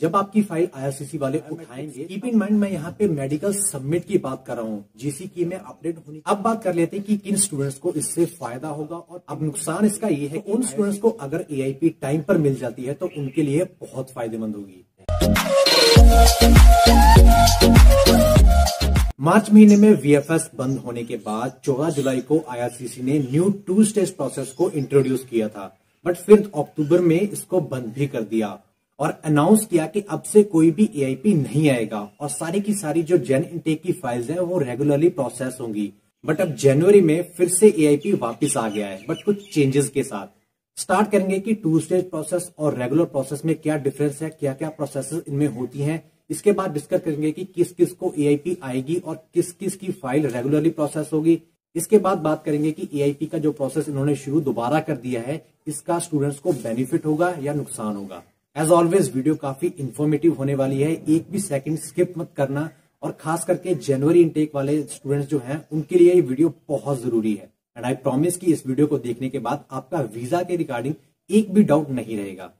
जब आपकी file IRCC वाले उठाएंगे कीप इन माइंड मैं यहाँ पे मेडिकल सबमिट की बात कर रहा हूँ जीसी की मैं अपडेट होने अब बात कर लेते हैं कि किन स्टूडेंट्स को इससे फायदा होगा और अब नुकसान इसका ये है तो उन स्टूडेंट्स को अगर ए टाइम पर मिल जाती है तो उनके लिए बहुत फायदेमंद होगी मार्च महीने में वीएफएस बंद होने के बाद 14 जुलाई को आईआरसीसी ने न्यू टू स्टेज प्रोसेस को इंट्रोड्यूस किया था बट फिर अक्टूबर में इसको बंद भी कर दिया और अनाउंस किया कि अब से कोई भी ए नहीं आएगा और सारी की सारी जो जेन इनटेक की फाइल्स हैं वो रेगुलरली प्रोसेस होंगी बट अब जनवरी में फिर से ए वापस आ गया है बट कुछ चेंजेस के साथ स्टार्ट करेंगे कि टू स्टेज प्रोसेस और रेगुलर प्रोसेस में क्या डिफरेंस है क्या क्या प्रोसेस इनमें होती है इसके बाद डिस्कस करेंगे कि किस किस को ए आएगी और किस किस की फाइल रेगुलरली प्रोसेस होगी इसके बाद बात करेंगे कि ए का जो प्रोसेस इन्होंने शुरू दोबारा कर दिया है इसका स्टूडेंट्स को बेनिफिट होगा या नुकसान होगा एज ऑलवेज वीडियो काफी इन्फॉर्मेटिव होने वाली है एक भी सेकंड स्किप मत करना और खास करके जनवरी इनटेक वाले स्टूडेंट्स जो हैं उनके लिए ये वीडियो बहुत जरूरी है एंड आई प्रॉमिस कि इस वीडियो को देखने के बाद आपका वीजा के रिगार्डिंग एक भी डाउट नहीं रहेगा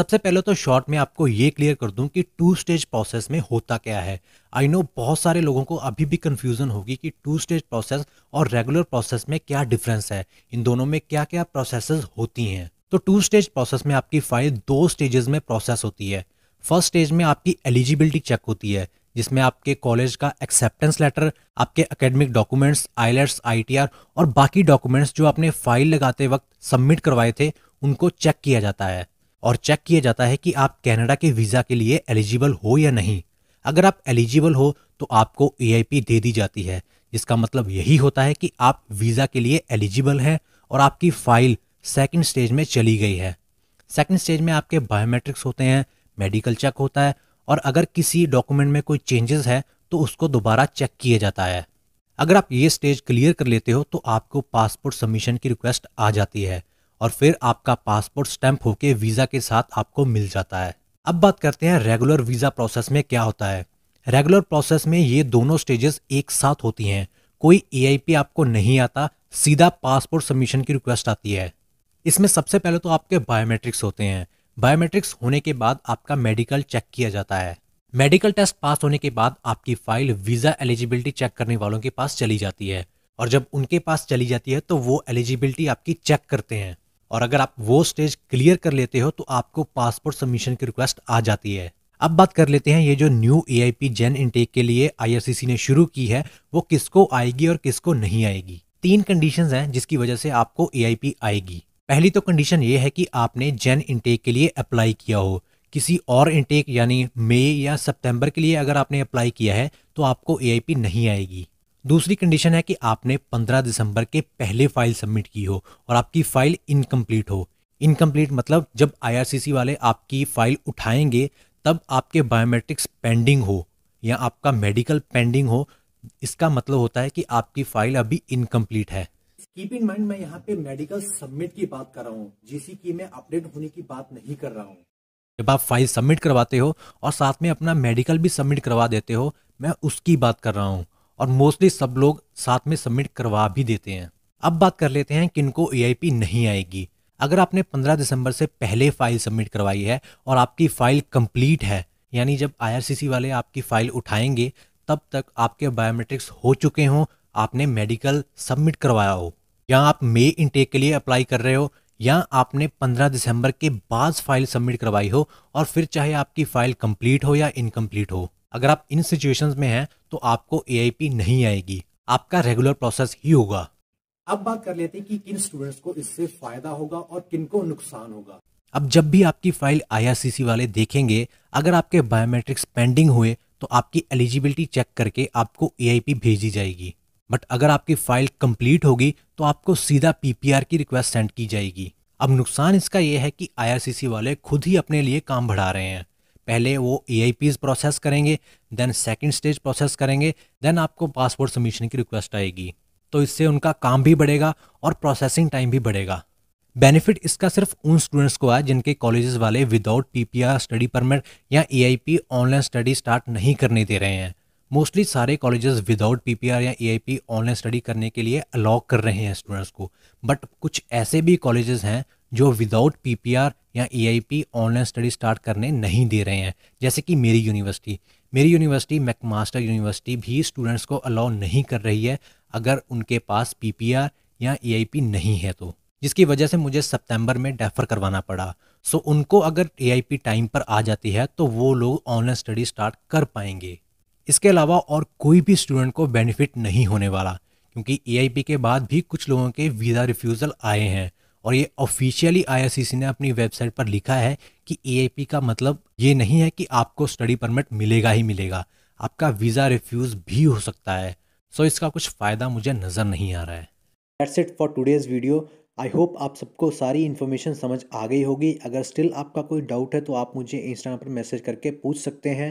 सबसे पहले तो शॉर्ट में आपको ये क्लियर कर दूं कि टू स्टेज प्रोसेस में होता क्या है आई नो बहुत सारे लोगों को अभी भी कन्फ्यूज़न होगी कि टू स्टेज प्रोसेस और रेगुलर प्रोसेस में क्या डिफरेंस है इन दोनों में क्या क्या प्रोसेस होती हैं तो टू स्टेज प्रोसेस में आपकी फाइल दो स्टेजेस में प्रोसेस होती है फर्स्ट स्टेज में आपकी एलिजिबिलिटी चेक होती है जिसमें आपके कॉलेज का एक्सेप्टेंस लेटर आपके एकेडमिक डॉक्यूमेंट्स आईलेट्स आई और बाकी डॉक्यूमेंट्स जो आपने फाइल लगाते वक्त सबमिट करवाए थे उनको चेक किया जाता है और चेक किया जाता है कि आप कैनेडा के वीज़ा के लिए एलिजिबल हो या नहीं अगर आप एलिजिबल हो तो आपको ए दे दी जाती है जिसका मतलब यही होता है कि आप वीज़ा के लिए एलिजिबल हैं और आपकी फाइल सेकंड स्टेज में चली गई है सेकंड स्टेज में आपके बायोमेट्रिक्स होते हैं मेडिकल चेक होता है और अगर किसी डॉक्यूमेंट में कोई चेंजेस है तो उसको दोबारा चेक किया जाता है अगर आप ये स्टेज क्लियर कर लेते हो तो आपको पासपोर्ट सबमिशन की रिक्वेस्ट आ जाती है और फिर आपका पासपोर्ट स्टैंप होके वीज़ा के साथ आपको मिल जाता है अब बात करते हैं रेगुलर वीज़ा प्रोसेस में क्या होता है रेगुलर प्रोसेस में ये दोनों स्टेजेस एक साथ होती हैं कोई ए आपको नहीं आता सीधा पासपोर्ट सबमिशन की रिक्वेस्ट आती है इसमें सबसे पहले तो आपके बायोमेट्रिक्स होते हैं बायोमेट्रिक्स होने के बाद आपका मेडिकल चेक किया जाता है मेडिकल टेस्ट पास होने के बाद आपकी फाइल वीज़ा एलिजिबिलिटी चेक करने वालों के पास चली जाती है और जब उनके पास चली जाती है तो वो एलिजिबिलिटी आपकी चेक करते हैं और अगर आप वो स्टेज क्लियर कर लेते हो तो आपको पासपोर्ट सबमिशन की रिक्वेस्ट आ जाती है अब बात कर लेते हैं ये जो न्यू ए जेन इनटेक के लिए आईआरसीसी ने शुरू की है वो किसको आएगी और किसको नहीं आएगी तीन कंडीशंस हैं जिसकी वजह से आपको ए आएगी पहली तो कंडीशन ये है कि आपने जेन इनटेक के लिए अप्लाई किया हो किसी और इनटेक यानी मई या सितंबर के लिए अगर आपने अप्लाई किया है तो आपको ए नहीं आएगी दूसरी कंडीशन है कि आपने 15 दिसंबर के पहले फाइल सबमिट की हो और आपकी फाइल इनकम्प्लीट हो इनकम्प्लीट मतलब जब आई वाले आपकी फाइल उठाएंगे तब आपके बायोमेट्रिक्स पेंडिंग हो या आपका मेडिकल पेंडिंग हो इसका मतलब होता है कि आपकी फाइल अभी इनकम्प्लीट है कीप इन माइंड मैं यहाँ पे मेडिकल सबमिट की बात कर रहा हूँ जिसकी की मैं अपडेट होने की बात नहीं कर रहा हूँ जब आप फाइल सबमिट करवाते हो और साथ में अपना मेडिकल भी सबमिट करवा देते हो मैं उसकी बात कर रहा हूँ और मोस्टली सब लोग साथ में सबमिट करवा भी देते हैं अब बात कर लेते हैं किनको ई नहीं आएगी अगर आपने 15 दिसंबर से पहले फाइल सबमिट करवाई है और आपकी फाइल कंप्लीट है यानी जब आईआरसीसी वाले आपकी फाइल उठाएंगे तब तक आपके बायोमेट्रिक्स हो चुके हों आपने मेडिकल सबमिट करवाया हो या आप मई इनटेक के लिए अप्लाई कर रहे हो या आपने 15 दिसंबर के बाद फाइल सबमिट करवाई हो और फिर चाहे आपकी फाइल कंप्लीट हो या इनकम्प्लीट हो अगर आप इन सिचुएशंस में हैं तो आपको ए नहीं आएगी आपका रेगुलर प्रोसेस ही होगा अब बात कर लेते हैं कि किन स्टूडेंट्स को इससे फायदा होगा और किन को नुकसान होगा अब जब भी आपकी फाइल आई वाले देखेंगे अगर आपके बायोमेट्रिक्स पेंडिंग हुए तो आपकी एलिजिबिलिटी चेक करके आपको ए भेजी जाएगी बट अगर आपकी फाइल कंप्लीट होगी तो आपको सीधा पीपीआर की रिक्वेस्ट सेंड की जाएगी अब नुकसान इसका यह है कि आईआरसीसी वाले खुद ही अपने लिए काम बढ़ा रहे हैं पहले वो ए प्रोसेस करेंगे देन सेकेंड स्टेज प्रोसेस करेंगे देन आपको पासपोर्ट सबमिशन की रिक्वेस्ट आएगी तो इससे उनका काम भी बढ़ेगा और प्रोसेसिंग टाइम भी बढ़ेगा बेनिफिट इसका सिर्फ उन स्टूडेंट्स को है जिनके कॉलेजेस वाले विदाउट पीपीआर स्टडी परमिट या एआईपी ऑनलाइन स्टडी स्टार्ट नहीं करने दे रहे हैं मोस्टली सारे कॉलेजेस विदाउट पीपीआर या ईआईपी ऑनलाइन स्टडी करने के लिए अलाउ कर रहे हैं स्टूडेंट्स को बट कुछ ऐसे भी कॉलेजेस हैं जो विदाउट पीपीआर या ईआईपी ऑनलाइन स्टडी स्टार्ट करने नहीं दे रहे हैं जैसे कि मेरी यूनिवर्सिटी मेरी यूनिवर्सिटी मैकमास्टर यूनिवर्सिटी भी स्टूडेंट्स को अलाउ नहीं कर रही है अगर उनके पास पीपीआर या एआईपी नहीं है तो जिसकी वजह से मुझे सितंबर में डेफर करवाना पड़ा सो उनको अगर एआईपी टाइम पर आ जाती है तो वो लोग ऑनलाइन स्टडी स्टार्ट कर पाएंगे इसके अलावा और कोई भी स्टूडेंट को बेनिफिट नहीं होने वाला क्योंकि ए के बाद भी कुछ लोगों के वीज़ा रिफ्यूज़ल आए हैं और ये ऑफिशियली आई ने अपनी वेबसाइट पर लिखा है कि ए का मतलब ये नहीं है कि आपको स्टडी परमिट मिलेगा ही मिलेगा आपका वीज़ा रिफ्यूज़ भी हो सकता है सो so इसका कुछ फ़ायदा मुझे नज़र नहीं आ रहा है that's it for today's video I hope आप सबको सारी इन्फॉर्मेशन समझ आ गई होगी अगर स्टिल आपका कोई डाउट है तो आप मुझे इंस्टाग्राम पर मैसेज करके पूछ सकते हैं